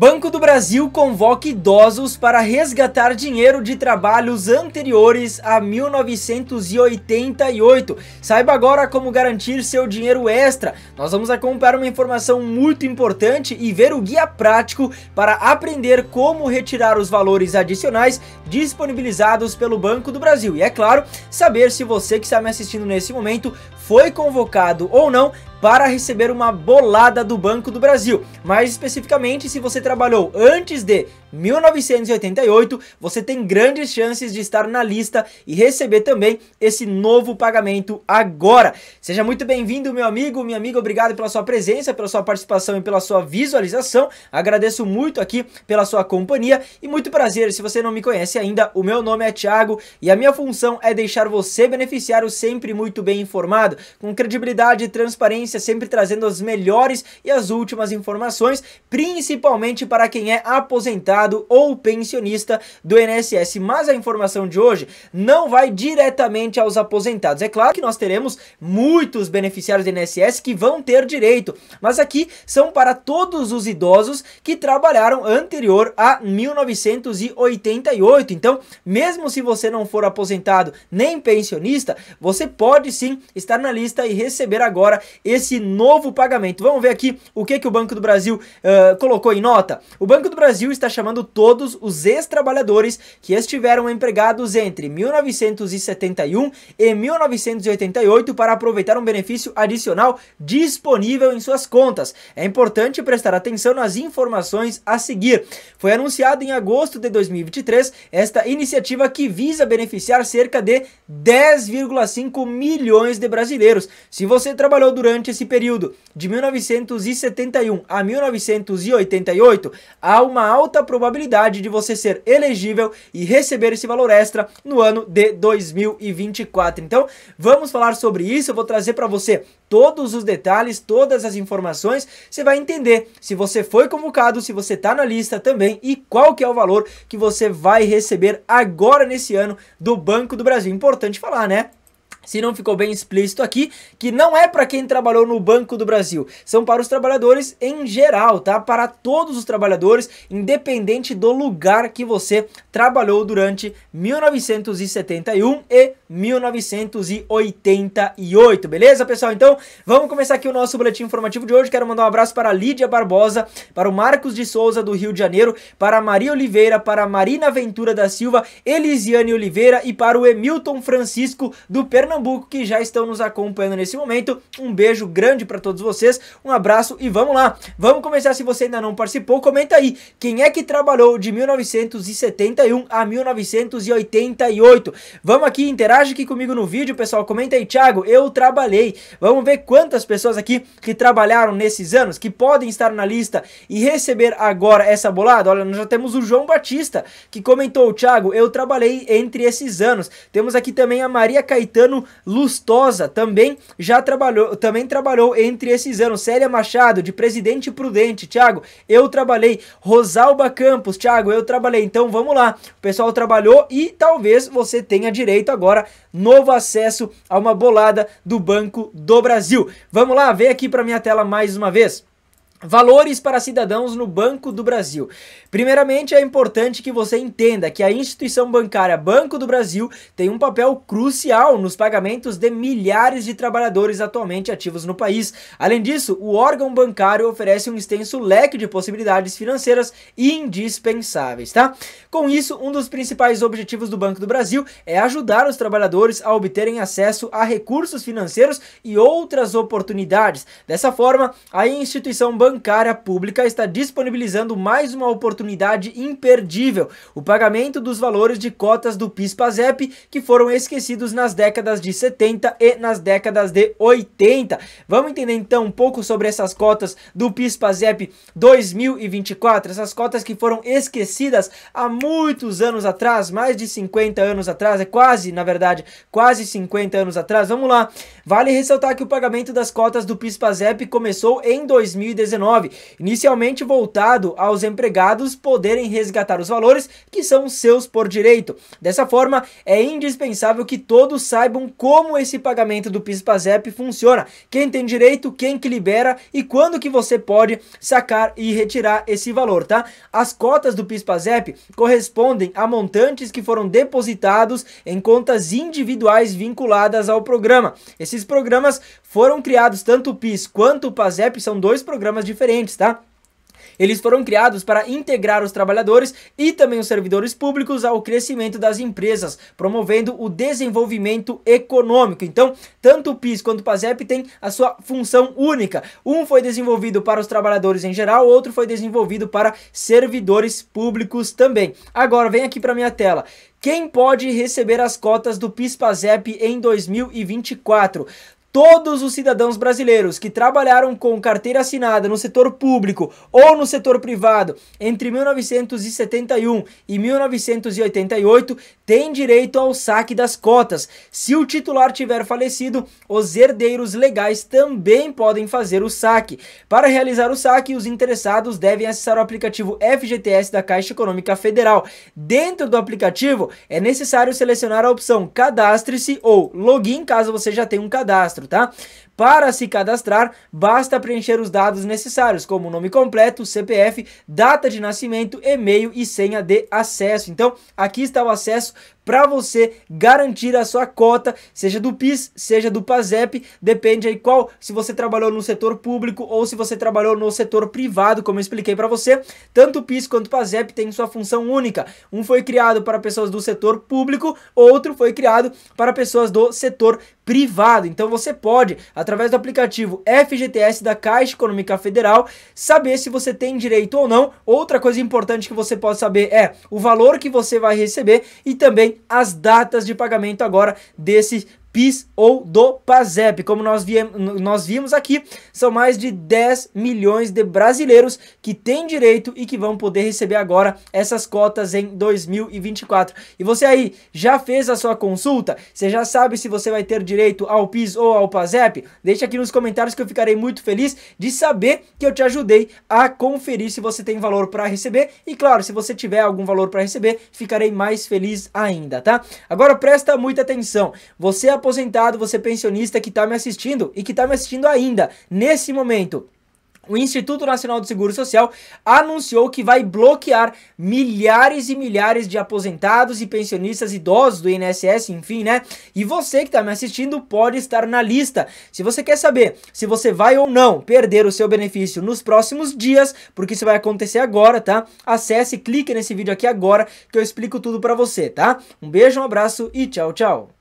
Banco do Brasil convoca idosos para resgatar dinheiro de trabalhos anteriores a 1988. Saiba agora como garantir seu dinheiro extra. Nós vamos acompanhar uma informação muito importante e ver o guia prático para aprender como retirar os valores adicionais disponibilizados pelo Banco do Brasil. E é claro, saber se você que está me assistindo nesse momento foi convocado ou não para receber uma bolada do Banco do Brasil. Mais especificamente, se você trabalhou antes de 1988, você tem grandes chances de estar na lista e receber também esse novo pagamento agora. Seja muito bem-vindo, meu amigo, minha amiga, obrigado pela sua presença, pela sua participação e pela sua visualização. Agradeço muito aqui pela sua companhia e muito prazer, se você não me conhece ainda, o meu nome é Thiago e a minha função é deixar você beneficiário sempre muito bem informado, com credibilidade, transparência sempre trazendo as melhores e as últimas informações, principalmente para quem é aposentado ou pensionista do INSS. Mas a informação de hoje não vai diretamente aos aposentados. É claro que nós teremos muitos beneficiários do INSS que vão ter direito, mas aqui são para todos os idosos que trabalharam anterior a 1988. Então, mesmo se você não for aposentado nem pensionista, você pode sim estar na lista e receber agora esse desse novo pagamento. Vamos ver aqui o que, que o Banco do Brasil uh, colocou em nota. O Banco do Brasil está chamando todos os ex-trabalhadores que estiveram empregados entre 1971 e 1988 para aproveitar um benefício adicional disponível em suas contas. É importante prestar atenção nas informações a seguir. Foi anunciado em agosto de 2023 esta iniciativa que visa beneficiar cerca de 10,5 milhões de brasileiros. Se você trabalhou durante durante esse período de 1971 a 1988, há uma alta probabilidade de você ser elegível e receber esse valor extra no ano de 2024. Então, vamos falar sobre isso. Eu vou trazer para você todos os detalhes, todas as informações. Você vai entender se você foi convocado, se você está na lista também e qual que é o valor que você vai receber agora nesse ano do Banco do Brasil. Importante falar, né? se não ficou bem explícito aqui, que não é para quem trabalhou no Banco do Brasil, são para os trabalhadores em geral, tá? Para todos os trabalhadores, independente do lugar que você trabalhou durante 1971 e 1988, beleza, pessoal? Então, vamos começar aqui o nosso boletim informativo de hoje. Quero mandar um abraço para Lídia Barbosa, para o Marcos de Souza do Rio de Janeiro, para Maria Oliveira, para Marina Ventura da Silva, Elisiane Oliveira e para o Emilton Francisco do Pernambuco Pernambuco que já estão nos acompanhando nesse momento. Um beijo grande para todos vocês, um abraço e vamos lá. Vamos começar. Se você ainda não participou, comenta aí quem é que trabalhou de 1971 a 1988. Vamos aqui, interage aqui comigo no vídeo, pessoal. Comenta aí, Thiago, eu trabalhei. Vamos ver quantas pessoas aqui que trabalharam nesses anos, que podem estar na lista e receber agora essa bolada. Olha, nós já temos o João Batista, que comentou, Thiago, eu trabalhei entre esses anos. Temos aqui também a Maria Caetano Bruno Lustosa também já trabalhou, também trabalhou entre esses anos. Célia Machado, de Presidente Prudente, Thiago, eu trabalhei. Rosalba Campos, Thiago, eu trabalhei. Então vamos lá. O pessoal trabalhou e talvez você tenha direito agora novo acesso a uma bolada do Banco do Brasil. Vamos lá, vem aqui para minha tela mais uma vez. Valores para cidadãos no Banco do Brasil. Primeiramente, é importante que você entenda que a instituição bancária Banco do Brasil tem um papel crucial nos pagamentos de milhares de trabalhadores atualmente ativos no país. Além disso, o órgão bancário oferece um extenso leque de possibilidades financeiras indispensáveis, tá? Com isso, um dos principais objetivos do Banco do Brasil é ajudar os trabalhadores a obterem acesso a recursos financeiros e outras oportunidades. Dessa forma, a instituição bancária bancária pública está disponibilizando mais uma oportunidade imperdível: o pagamento dos valores de cotas do PIS/PASEP que foram esquecidos nas décadas de 70 e nas décadas de 80. Vamos entender então um pouco sobre essas cotas do PIS/PASEP 2024, essas cotas que foram esquecidas há muitos anos atrás, mais de 50 anos atrás, é quase, na verdade, quase 50 anos atrás. Vamos lá. Vale ressaltar que o pagamento das cotas do PIS/PASEP começou em 2019 inicialmente voltado aos empregados poderem resgatar os valores que são seus por direito. Dessa forma, é indispensável que todos saibam como esse pagamento do PIS/PASEP funciona, quem tem direito, quem que libera e quando que você pode sacar e retirar esse valor, tá? As cotas do PIS/PASEP correspondem a montantes que foram depositados em contas individuais vinculadas ao programa. Esses programas foram criados tanto o PIS quanto o PASEP, são dois programas diferentes, tá? Eles foram criados para integrar os trabalhadores e também os servidores públicos ao crescimento das empresas, promovendo o desenvolvimento econômico. Então, tanto o PIS quanto o PASEP têm a sua função única. Um foi desenvolvido para os trabalhadores em geral, outro foi desenvolvido para servidores públicos também. Agora, vem aqui para minha tela. Quem pode receber as cotas do PIS-PASEP em 2024? todos os cidadãos brasileiros que trabalharam com carteira assinada no setor público ou no setor privado entre 1971 e 1988 têm direito ao saque das cotas. Se o titular tiver falecido, os herdeiros legais também podem fazer o saque. Para realizar o saque, os interessados devem acessar o aplicativo FGTS da Caixa Econômica Federal. Dentro do aplicativo, é necessário selecionar a opção Cadastre-se ou Login caso você já tenha um cadastro tá? Para se cadastrar, basta preencher os dados necessários, como nome completo, CPF, data de nascimento, e-mail e senha de acesso. Então, aqui está o acesso para você garantir a sua cota, seja do PIS, seja do PASEP, depende aí qual, se você trabalhou no setor público ou se você trabalhou no setor privado, como eu expliquei para você, tanto o PIS quanto o PASEP têm sua função única. Um foi criado para pessoas do setor público, outro foi criado para pessoas do setor privado. Então você pode, através do aplicativo FGTS da Caixa Econômica Federal, saber se você tem direito ou não. Outra coisa importante que você pode saber é o valor que você vai receber e também as datas de pagamento agora desse PIS ou do PASEP. Como nós, viemos, nós vimos aqui, são mais de 10 milhões de brasileiros que têm direito e que vão poder receber agora essas cotas em 2024. E você aí, já fez a sua consulta? Você já sabe se você vai ter direito ao PIS ou ao PASEP? Deixa aqui nos comentários que eu ficarei muito feliz de saber que eu te ajudei a conferir se você tem valor para receber. E claro, se você tiver algum valor para receber, ficarei mais feliz ainda, tá? Agora presta muita atenção. Você aposentado, você é pensionista que está me assistindo e que está me assistindo ainda nesse momento. O Instituto Nacional do Seguro Social anunciou que vai bloquear milhares e milhares de aposentados e pensionistas idosos do INSS, enfim, né? E você que está me assistindo pode estar na lista. Se você quer saber se você vai ou não perder o seu benefício nos próximos dias, porque isso vai acontecer agora, tá? Acesse, clique nesse vídeo aqui agora que eu explico tudo para você, tá? Um beijo, um abraço e tchau, tchau.